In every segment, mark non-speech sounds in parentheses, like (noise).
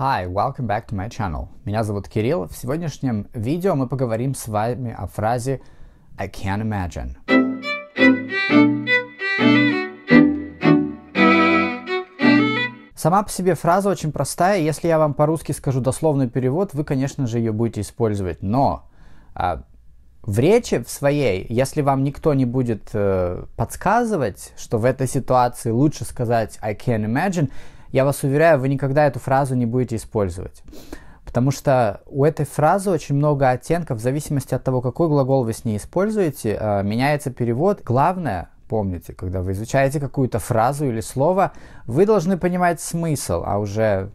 Hi, welcome back to my channel. Меня зовут Кирилл. В сегодняшнем видео мы поговорим с вами о фразе I can't imagine. Сама по себе фраза очень простая. Если я вам по-русски скажу дословный перевод, вы, конечно же, ее будете использовать. Но э, в речи в своей, если вам никто не будет э, подсказывать, что в этой ситуации лучше сказать I can't imagine, я вас уверяю, вы никогда эту фразу не будете использовать. Потому что у этой фразы очень много оттенков, в зависимости от того, какой глагол вы с ней используете, а, меняется перевод. Главное, помните, когда вы изучаете какую-то фразу или слово, вы должны понимать смысл, а уже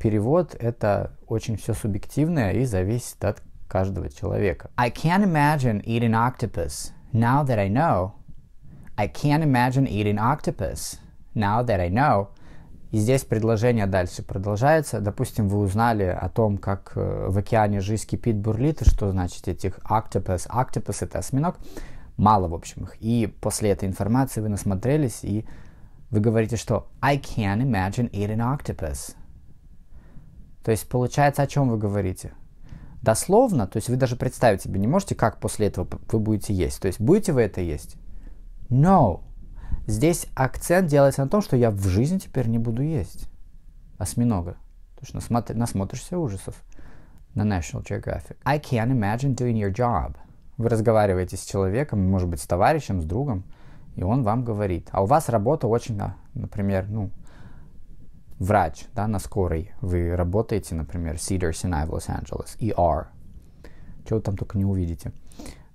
перевод это очень все субъективное и зависит от каждого человека. I can't imagine eating octopus now that I know. I can't imagine eating octopus now that I know. И здесь предложение дальше продолжается. Допустим, вы узнали о том, как э, в океане жизнь кипит, бурлит, и что значит этих octopus. Octopus — это осьминог. Мало, в общем, их. И после этой информации вы насмотрелись, и вы говорите, что I can imagine eating octopus. То есть получается, о чем вы говорите? Дословно, то есть вы даже представить себе не можете, как после этого вы будете есть. То есть будете вы это есть? No. Здесь акцент делается на том, что я в жизни теперь не буду есть осьминога. Потому что насмотр- насмотришься ужасов на National Geographic. I can't imagine doing your job. Вы разговариваете с человеком, может быть, с товарищем, с другом, и он вам говорит. А у вас работа очень, а, например, ну, врач, да, на скорой. Вы работаете, например, Cedar Sinai в Лос-Анджелес, ER. Чего вы там только не увидите.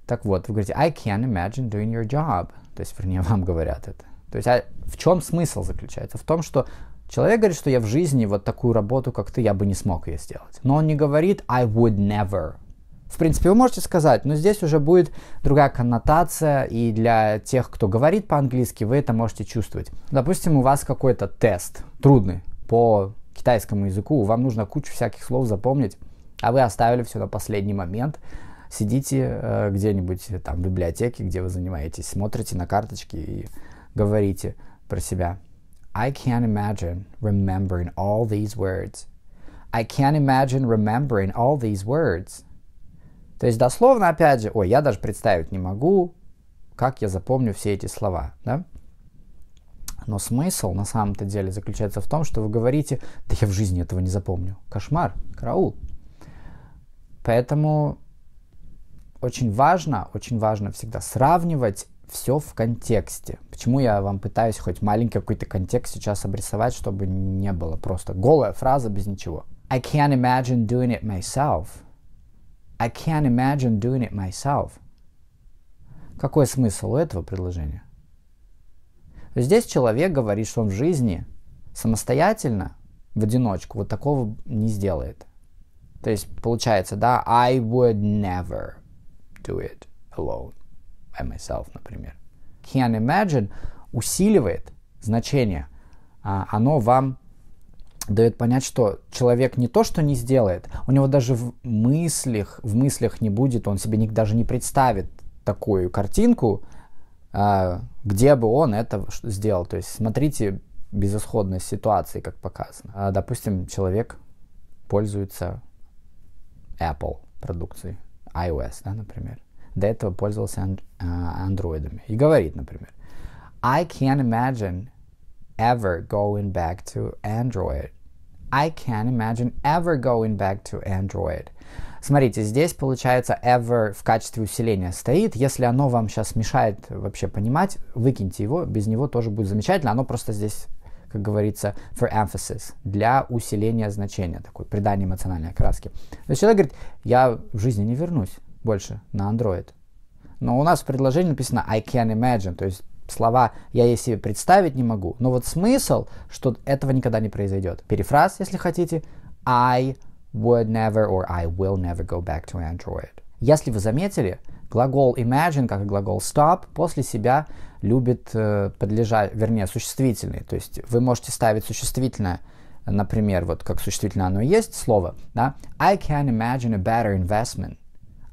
Так вот, вы говорите, I can't imagine doing your job. То есть, вернее, (laughs) вам говорят это. То есть, а в чем смысл заключается? В том, что человек говорит, что я в жизни вот такую работу, как ты, я бы не смог ее сделать. Но он не говорит I would never. В принципе, вы можете сказать, но здесь уже будет другая коннотация, и для тех, кто говорит по-английски, вы это можете чувствовать. Допустим, у вас какой-то тест трудный по китайскому языку, вам нужно кучу всяких слов запомнить, а вы оставили все на последний момент, Сидите э, где-нибудь там в библиотеке, где вы занимаетесь, смотрите на карточки и говорите про себя. I can't imagine remembering all these words. I can't imagine remembering all these words. То есть дословно, опять же, ой, я даже представить не могу, как я запомню все эти слова, да? Но смысл на самом-то деле заключается в том, что вы говорите, да я в жизни этого не запомню. Кошмар, караул. Поэтому очень важно, очень важно всегда сравнивать все в контексте. Почему я вам пытаюсь хоть маленький какой-то контекст сейчас обрисовать, чтобы не было просто голая фраза без ничего. I can't imagine doing it myself. I can't imagine doing it myself. Какой смысл у этого предложения? Здесь человек говорит, что он в жизни самостоятельно, в одиночку, вот такого не сделает. То есть получается, да, I would never do it alone, by myself, например. Can imagine усиливает значение. А, оно вам дает понять, что человек не то, что не сделает, у него даже в мыслях, в мыслях не будет, он себе даже не представит такую картинку, а, где бы он это сделал. То есть смотрите безысходность ситуации, как показано. А, допустим, человек пользуется Apple продукцией iOS, да, например, до этого пользовался анд, а, андроидами, и говорит, например, I can't imagine ever going back to Android. I can't imagine ever going back to Android. Смотрите, здесь получается ever в качестве усиления стоит. Если оно вам сейчас мешает вообще понимать, выкиньте его, без него тоже будет замечательно. Оно просто здесь как говорится, for emphasis, для усиления значения, такой придание эмоциональной окраски. То есть человек говорит, я в жизни не вернусь больше на Android. Но у нас в предложении написано I can imagine, то есть слова я ей себе представить не могу. Но вот смысл, что этого никогда не произойдет. Перефраз, если хотите, I would never or I will never go back to Android. Если вы заметили, Глагол imagine, как и глагол stop, после себя любит э, подлежать, вернее, существительный. То есть вы можете ставить существительное, например, вот как существительное оно и есть слово, да? I can imagine a better investment.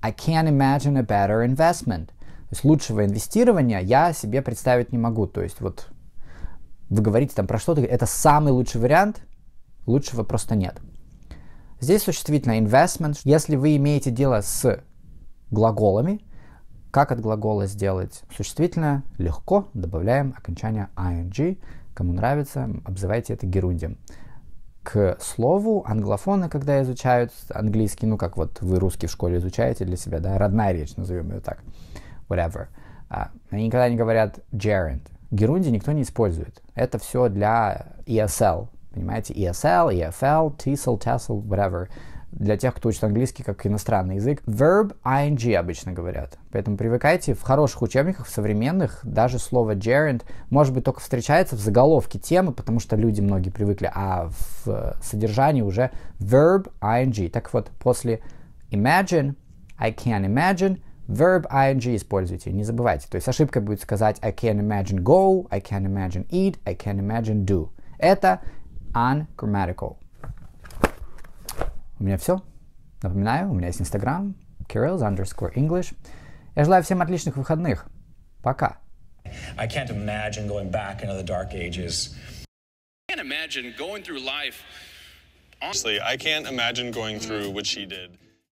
I can imagine a better investment. То есть лучшего инвестирования я себе представить не могу. То есть вот вы говорите там про что-то, это самый лучший вариант, лучшего просто нет. Здесь существительное investment. Если вы имеете дело с глаголами. Как от глагола сделать существительное? Легко. Добавляем окончание ing. Кому нравится, обзывайте это герундием. К слову, англофоны, когда изучают английский, ну как вот вы русский в школе изучаете для себя, да, родная речь, назовем ее так, whatever, а, они никогда не говорят gerund. Герунди никто не использует. Это все для ESL, понимаете, ESL, EFL, TESOL, TESOL, whatever – для тех, кто учит английский как иностранный язык. Verb ing обычно говорят. Поэтому привыкайте, в хороших учебниках, в современных, даже слово gerund, может быть, только встречается в заголовке темы, потому что люди многие привыкли, а в э, содержании уже verb ing. Так вот, после imagine, I can imagine, verb ing используйте, не забывайте. То есть ошибка будет сказать I can imagine go, I can imagine eat, I can imagine do. Это ungrammatical. У меня все. Напоминаю, у меня есть Инстаграм, Kirill's underscore English. Я желаю всем отличных выходных. Пока. I can't imagine going back into the dark ages. I can't imagine going through life. Honestly, I can't imagine going through what she did.